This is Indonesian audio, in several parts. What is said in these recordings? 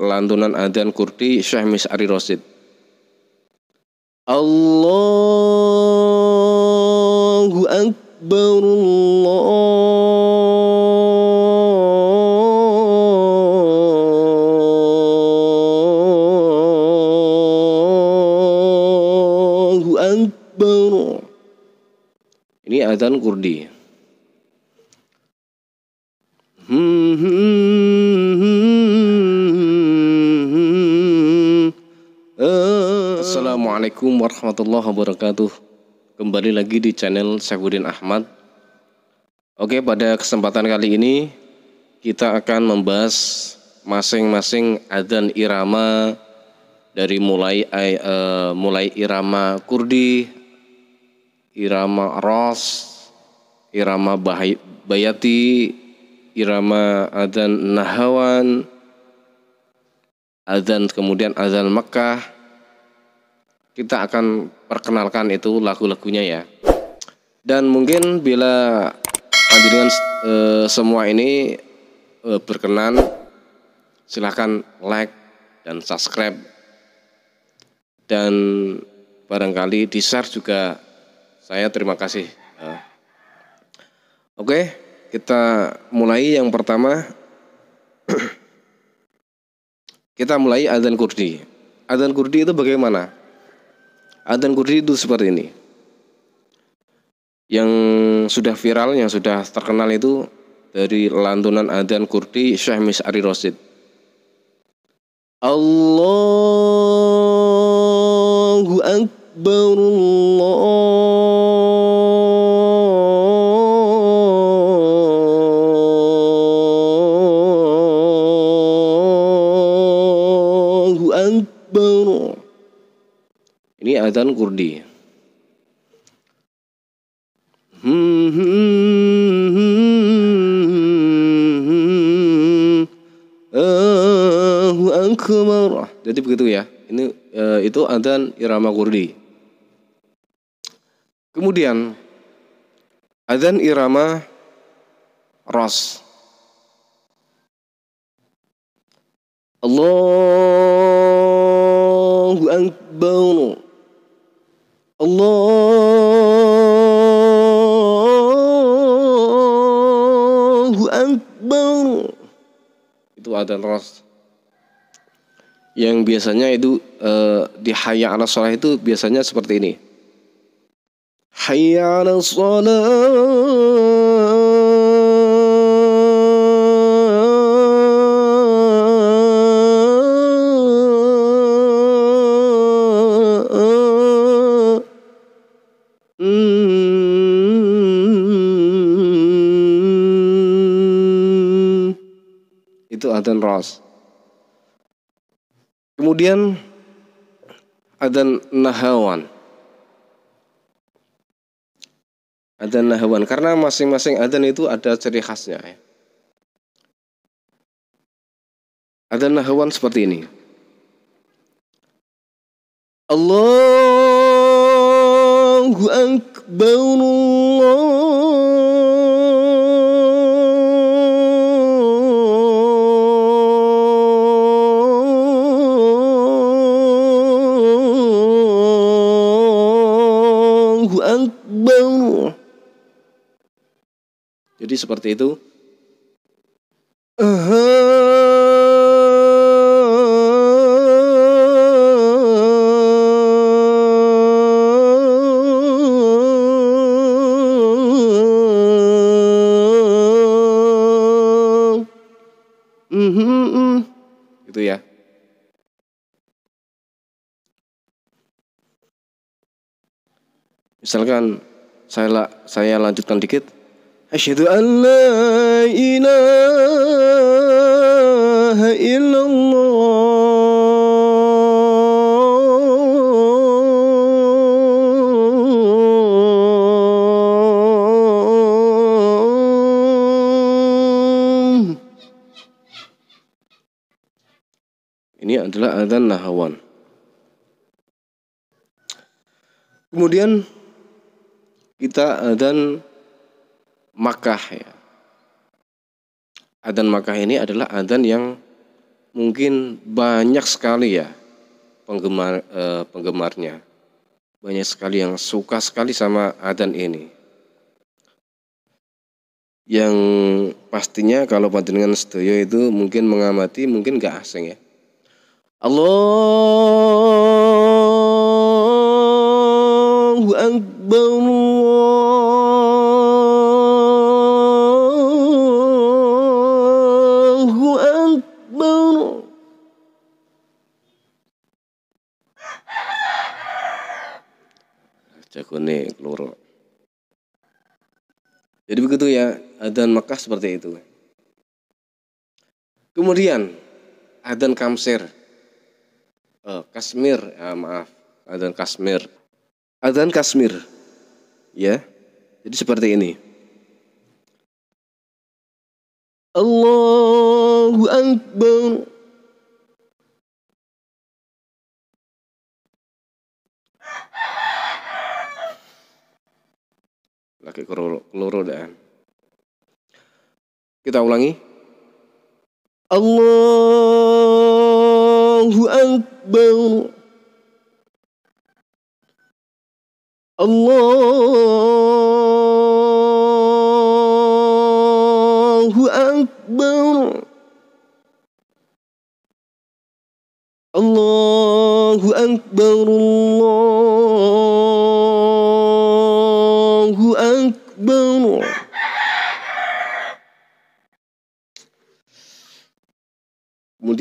lantunan adzan Kurdi Syekh Mis'ari Rosid. Allahu Akbar Allahu Akbar Ini adzan Kurdi. Hmm, hmm, hmm. hmm, hmm. Assalamualaikum warahmatullahi wabarakatuh. Kembali lagi di channel Saifuddin Ahmad. Oke, pada kesempatan kali ini kita akan membahas masing-masing adzan irama dari mulai uh, mulai irama Kurdi, irama Ros, irama Bayati irama adzan Nahawan, azan kemudian azan Mekah kita akan perkenalkan itu lagu-lagunya ya dan mungkin bila hadirin e, semua ini e, berkenan silahkan like dan subscribe dan barangkali di share juga saya terima kasih eh. oke okay, kita mulai yang pertama Kita mulai adzan Kurdi. Adzan Kurdi itu bagaimana? Adzan Kurdi itu seperti ini. Yang sudah viral, yang sudah terkenal itu dari lantunan adzan Kurdi Syekh Mis'ari Rosid. Allahu Akbar Allah Hasan Kurdi. Hmm, hmm, hmm, Jadi begitu ya. Ini e, itu adzan irama Kurdi. Kemudian adzan irama ras. Allahu Akbar. Allahu Akbar. Itu ada ras. Yang biasanya itu eh, di hayya ala sholah itu biasanya seperti ini. Hayya ala sholah. itu adzan ras. Kemudian adzan nahawan. Adzan nahawan karena masing-masing adzan itu ada ciri khasnya ya. Adzan nahawan seperti ini. Allahu akbar Jadi seperti itu. itu ya. Misalkan saya saya lanjutkan dikit. أشهد أن لا إله إلا Ini adalah adzan nahawan. Kemudian kita adzan Makkah ya. Adzan Makkah ini adalah adan yang mungkin banyak sekali ya penggemar eh, penggemarnya. Banyak sekali yang suka sekali sama adan ini. Yang pastinya kalau panjenengan studio itu mungkin mengamati mungkin gak asing ya. Allahu Akbar jagone loro jadi begitu ya adzan Mekah seperti itu kemudian adzan Kamsir eh, Kasmir ya, maaf adzan Kasmir adzan Kasmir ya jadi seperti ini Allahu Akbar Lagi keloro, keloro Kita ulangi. Allahu Akbar. Allahu Akbar. Allahu Akbar. Allah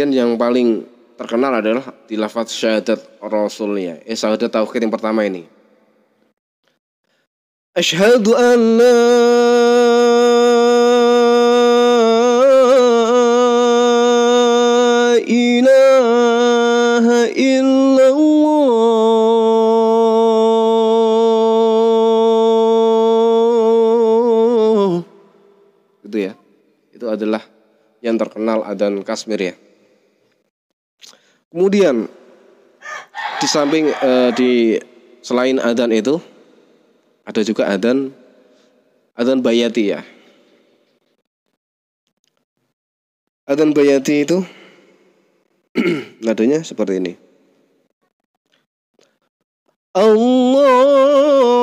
kemudian yang paling terkenal adalah di lafaz syahadat rasulnya eh syahadat tauhid yang pertama ini Ashhadu an la ilaha illallah. Gitu ya. Itu adalah yang terkenal adan Kasmir ya. Kemudian di samping uh, di selain adan itu ada juga adan adzan bayati ya. adan bayati itu nadanya seperti ini. Allah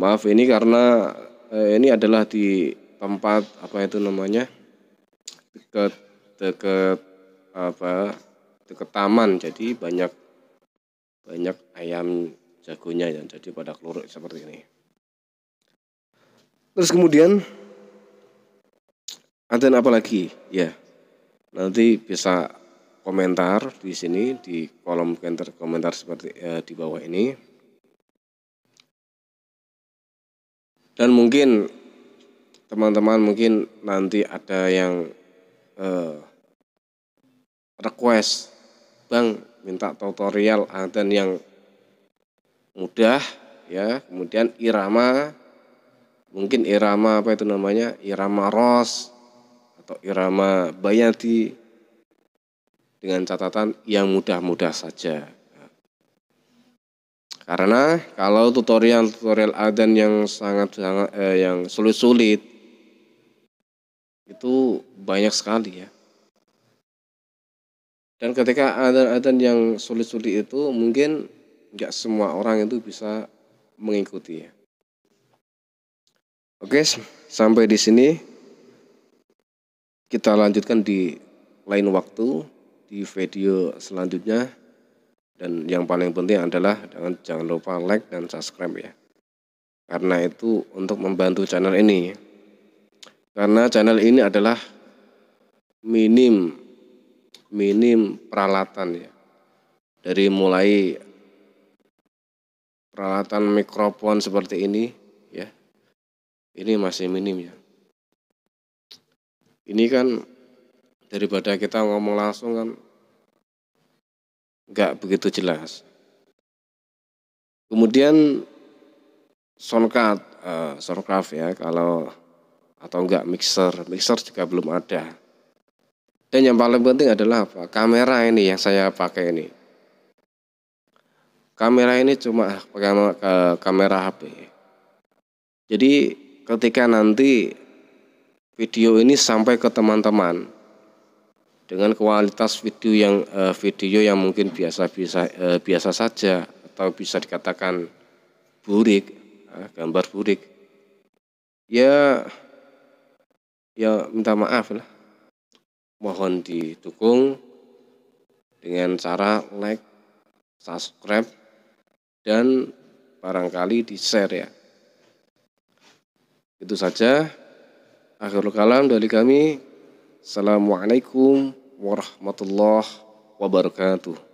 maaf ini karena eh, ini adalah di tempat apa itu namanya dekat dekat apa dekat taman jadi banyak banyak ayam jagonya yang jadi pada keluar seperti ini terus kemudian ada apa lagi ya nanti bisa komentar di sini di kolom komentar komentar seperti eh, di bawah ini dan mungkin teman-teman mungkin nanti ada yang eh, request bang minta tutorial dan yang mudah ya kemudian irama mungkin irama apa itu namanya irama ros atau irama bayati dengan catatan yang mudah-mudah saja karena kalau tutorial-tutorial adzan yang sangat, sangat eh, yang sulit-sulit itu banyak sekali ya. Dan ketika adzan-adzan yang sulit-sulit itu mungkin nggak semua orang itu bisa mengikuti ya. Oke, sampai di sini kita lanjutkan di lain waktu di video selanjutnya dan yang paling penting adalah jangan jangan lupa like dan subscribe ya karena itu untuk membantu channel ini karena channel ini adalah minim minim peralatan ya dari mulai peralatan mikrofon seperti ini ya ini masih minim ya ini kan daripada kita ngomong langsung kan nggak begitu jelas. Kemudian sonkat, uh, eh, soundcraft ya kalau atau enggak mixer, mixer juga belum ada. Dan yang paling penting adalah apa? Kamera ini yang saya pakai ini. Kamera ini cuma pakai kamera HP. Jadi ketika nanti video ini sampai ke teman-teman, dengan kualitas video yang uh, video yang mungkin biasa-biasa uh, eh, biasa saja atau bisa dikatakan burik uh, gambar burik ya ya minta maaf lah mohon didukung dengan cara like subscribe dan barangkali di share ya itu saja akhir kalam dari kami Assalamualaikum warahmatullahi wabarakatuh.